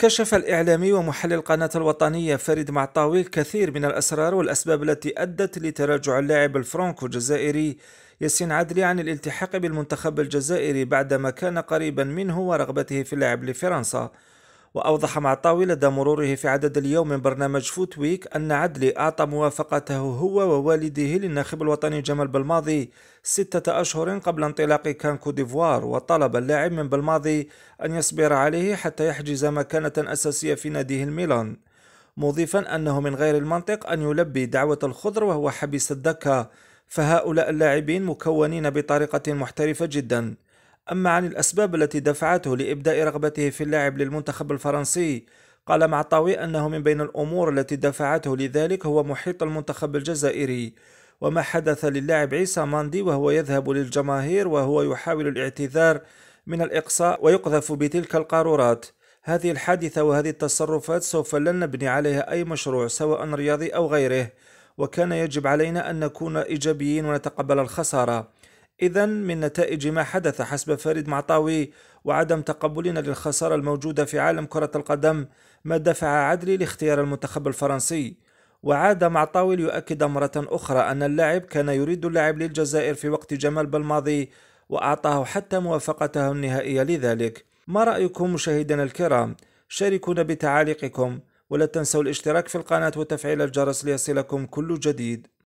كشف الإعلامي ومحلل القناة الوطنية فريد معطاوي الكثير من الأسرار والأسباب التي أدت لتراجع اللاعب الفرنكو الجزائري ياسين عدلي عن الالتحاق بالمنتخب الجزائري بعدما كان قريبا منه ورغبته في اللعب لفرنسا وأوضح مع لدى مروره في عدد اليوم من برنامج فوت ويك أن عدلي أعطى موافقته هو ووالده للناخب الوطني جمال بلماضي ستة أشهر قبل انطلاق كان كوديفوار وطلب اللاعب من بلماضي أن يصبر عليه حتى يحجز مكانة أساسية في ناديه الميلان مضيفا أنه من غير المنطق أن يلبي دعوة الخضر وهو حبيس الدكة فهؤلاء اللاعبين مكونين بطريقة محترفة جداً أما عن الأسباب التي دفعته لإبداء رغبته في اللعب للمنتخب الفرنسي قال معطاوي أنه من بين الأمور التي دفعته لذلك هو محيط المنتخب الجزائري وما حدث للاعب عيسى ماندي وهو يذهب للجماهير وهو يحاول الاعتذار من الإقصاء ويقذف بتلك القارورات هذه الحادثة وهذه التصرفات سوف لن نبني عليها أي مشروع سواء رياضي أو غيره وكان يجب علينا أن نكون إيجابيين ونتقبل الخسارة إذا من نتائج ما حدث حسب فريد معطاوي وعدم تقبلنا للخسارة الموجودة في عالم كرة القدم ما دفع عدلي لاختيار المنتخب الفرنسي وعاد معطاوي ليؤكد مرة أخرى أن اللاعب كان يريد اللعب للجزائر في وقت جمال بالماضي وأعطاه حتى موافقته النهائية لذلك ما رأيكم مشاهدينا الكرام؟ شاركونا بتعاليقكم ولا تنسوا الاشتراك في القناة وتفعيل الجرس ليصلكم كل جديد